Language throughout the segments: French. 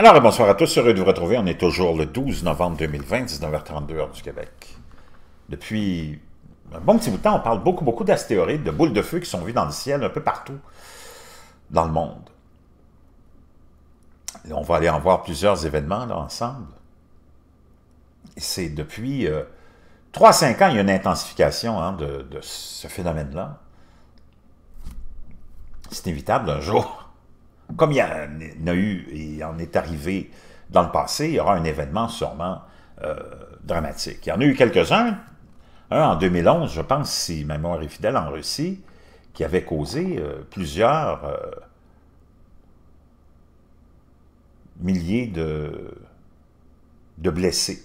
Alors, bonsoir à tous, heureux de vous retrouver. On est toujours le 12 novembre 2020, 19h32 heure du Québec. Depuis un bon petit bout de temps, on parle beaucoup, beaucoup d'astéroïdes, de boules de feu qui sont vues dans le ciel un peu partout dans le monde. on va aller en voir plusieurs événements ensemble. C'est depuis 3-5 euh, ans, il y a une intensification hein, de, de ce phénomène-là. C'est inévitable un jour comme il y en a eu et en est arrivé dans le passé, il y aura un événement sûrement euh, dramatique. Il y en a eu quelques-uns, un en 2011, je pense, si ma mémoire est fidèle, en Russie, qui avait causé euh, plusieurs euh, milliers de, de blessés,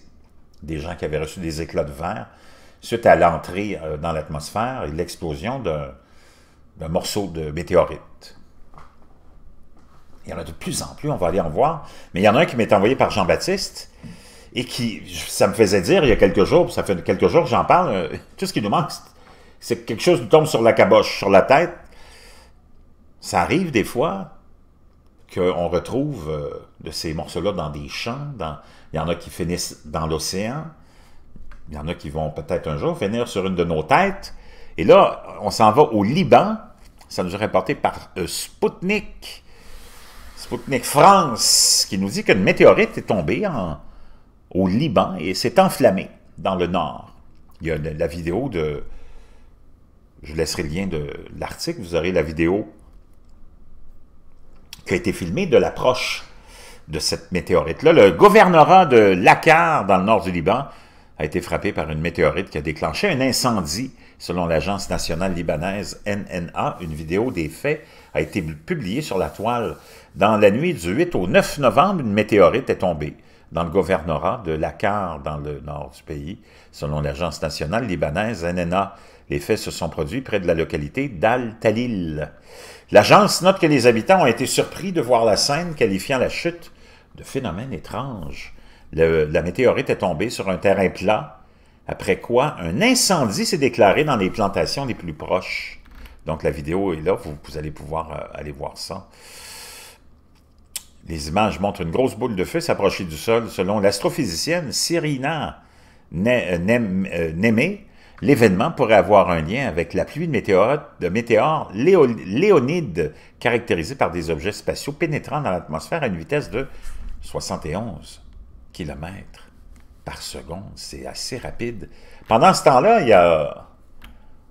des gens qui avaient reçu des éclats de verre suite à l'entrée dans l'atmosphère et l'explosion d'un morceau de météorite. Il y en a de plus en plus, on va aller en voir. Mais il y en a un qui m'est envoyé par Jean-Baptiste et qui, ça me faisait dire il y a quelques jours, ça fait quelques jours que j'en parle, euh, tout ce qui nous manque, c'est que quelque chose nous tombe sur la caboche, sur la tête. Ça arrive des fois qu'on retrouve euh, de ces morceaux-là dans des champs, dans, il y en a qui finissent dans l'océan, il y en a qui vont peut-être un jour finir sur une de nos têtes. Et là, on s'en va au Liban, ça nous est rapporté par Sputnik. Euh, Spoutnik, Spoutnik France, qui nous dit qu'une météorite est tombée au Liban et s'est enflammée dans le nord. Il y a la, vidéo de... Je laisserai le lien de l'article, vous aurez la vidéo qui a été filmée de l'approche de cette météorite-là. Le gouvernorat de Lacar, dans le nord du Liban, a été frappé par une météorite qui a déclenché un incendie Selon l'Agence nationale libanaise NNA, une vidéo des faits a été publiée sur la toile. Dans la nuit du 8 au 9 novembre, une météorite est tombée dans le gouvernorat de Lakar, dans le nord du pays, selon l'Agence nationale libanaise NNA. Les faits se sont produits près de la localité d'Al-Talil. L'agence note que les habitants ont été surpris de voir la scène, qualifiant la chute de phénomène étrange. la météorite est tombée sur un terrain plat après quoi, un incendie s'est déclaré dans les plantations les plus proches. Donc la vidéo est là, vous, allez pouvoir euh, aller voir ça. Les images montrent une grosse boule de feu s'approcher du sol. Selon l'astrophysicienne Cyrina euh, euh, Nemé, l'événement pourrait avoir un lien avec la pluie de météores, léonides caractérisée par des objets spatiaux pénétrant dans l'atmosphère à une vitesse de 71 km par seconde. C'est assez rapide. Pendant ce temps-là, il y a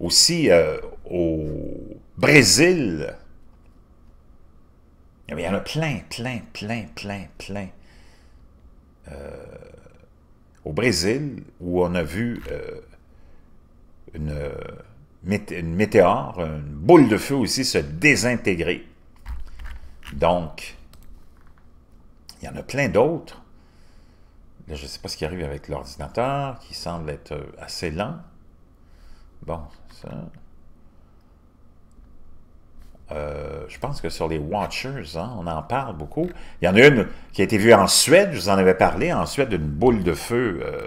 aussi euh, au Brésil, il y en a plein, plein, plein, plein, plein. Euh, au Brésil, où on a vu euh, une, une météore, une boule de feu aussi se désintégrer. Donc, il y en a plein d'autres je ne sais pas ce qui arrive avec l'ordinateur, qui semble être euh, assez lent. Bon, ça... Euh, je pense que sur les Watchers, hein, on en parle beaucoup. Il y en a une qui a été vue en Suède, je vous en avais parlé, en Suède, d'une boule de feu euh,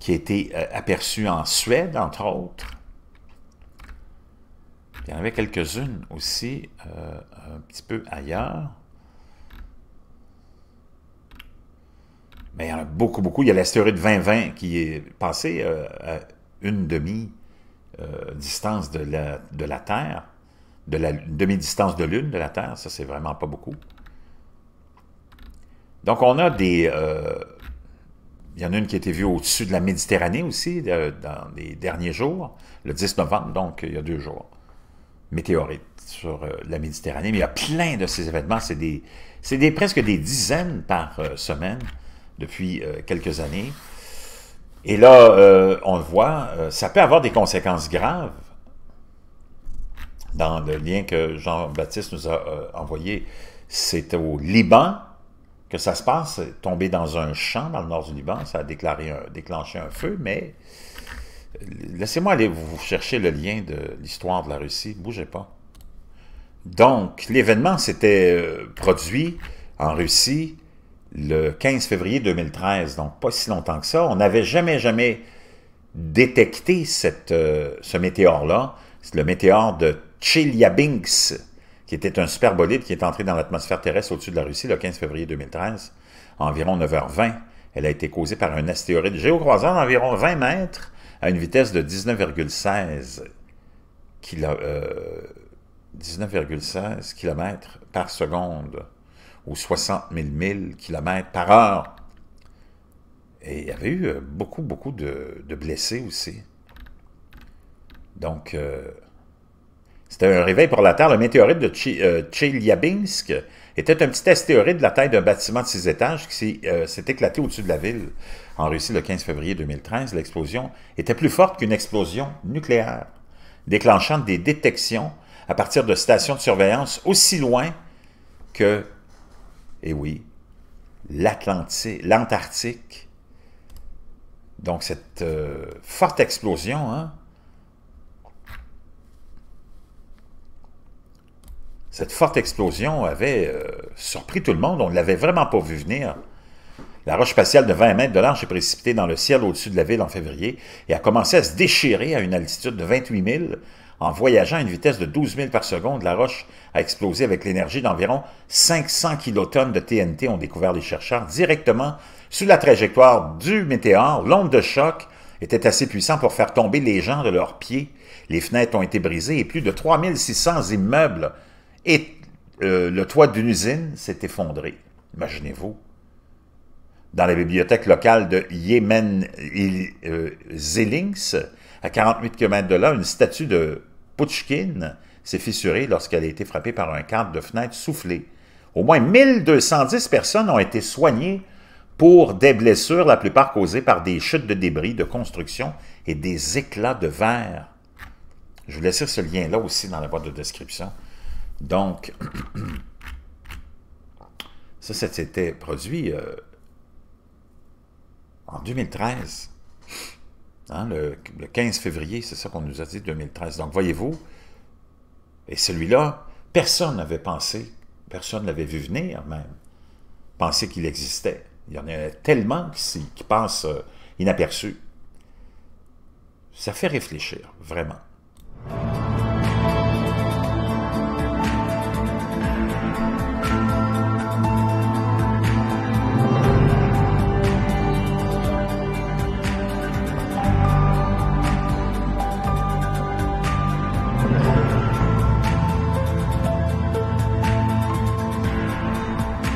qui a été aperçue en Suède, entre autres. Il y en avait quelques-unes aussi, un petit peu ailleurs. Mais il y en a beaucoup, beaucoup. Il y a la 2020 qui est passée euh, à une demi-distance euh, de, la, Terre, de la demi-distance de Lune de la Terre. Ça, c'est vraiment pas beaucoup. Donc, on a des... Euh, il y en a une qui a été vue au-dessus de la Méditerranée aussi, dans les derniers jours, le 10 novembre, donc il y a deux jours. Météorite sur la Méditerranée. Mais il y a plein de ces événements. C'est des, presque des dizaines par semaine depuis euh, quelques années. Et là, euh, on le voit, euh, ça peut avoir des conséquences graves. Dans le lien que Jean-Baptiste nous a envoyé, c'est au Liban que ça se passe, tombé dans un champ dans le nord du Liban, ça a déclenché un feu, mais laissez-moi aller vous chercher le lien de l'histoire de la Russie, bougez pas. Donc, l'événement s'était produit en Russie le 15 février 2013, donc pas si longtemps que ça, on n'avait jamais, jamais détecté euh, ce météore-là. C'est le météore de Chelyabinsk, qui était un superbolide qui est entré dans l'atmosphère terrestre au-dessus de la Russie le 15 février 2013, à environ 9h20. Elle a été causée par un astéroïde géocroisant d'environ 20 mètres à une vitesse de 19,16 km, km par seconde aux 60 000 km par heure. Et il y avait eu euh, beaucoup, beaucoup de, blessés aussi. Donc, euh, c'était un réveil pour la Terre. Le météorite de euh, était un petit astéroïde de la taille d'un bâtiment de six étages qui s'est éclaté au-dessus de la ville en Russie le 15 février 2013. L'explosion était plus forte qu'une explosion nucléaire, déclenchant des détections à partir de stations de surveillance aussi loin que et eh oui, l'Antarctique. Donc cette euh, forte explosion, hein? Cette forte explosion avait euh, surpris tout le monde. On ne l'avait vraiment pas vu venir. La roche spatiale de 20 mètres de large s'est précipitée dans le ciel au-dessus de la ville en février et a commencé à se déchirer à une altitude de 28 000 en voyageant à une vitesse de 12 000 par seconde, la roche a explosé avec l'énergie d'environ 500 kilotonnes de TNT, ont découvert les chercheurs, directement sous la trajectoire du météore. L'onde de choc était assez puissante pour faire tomber les gens de leurs pieds. Les fenêtres ont été brisées et plus de 3600 immeubles et euh, le toit d'une usine s'est effondré. Imaginez-vous dans la bibliothèque locale de Yemen euh, Zélings, à 48 km de là, une statue de Pouchkine s'est fissurée lorsqu'elle a été frappée par un cadre de fenêtre soufflé. Au moins 1210 personnes ont été soignées pour des blessures, la plupart causées par des chutes de débris, de construction et des éclats de verre. Je vous laisse ce lien-là aussi dans la boîte de description. Donc, ça, ça s'était produit euh, en 2013. Hein, le, 15 février, c'est ça qu'on nous a dit, 2013. Donc, voyez-vous, et celui-là, personne n'avait pensé, personne n'avait vu venir même, penser qu'il existait. Il y en a tellement qui, qui passent euh, inaperçus. Ça fait réfléchir, vraiment.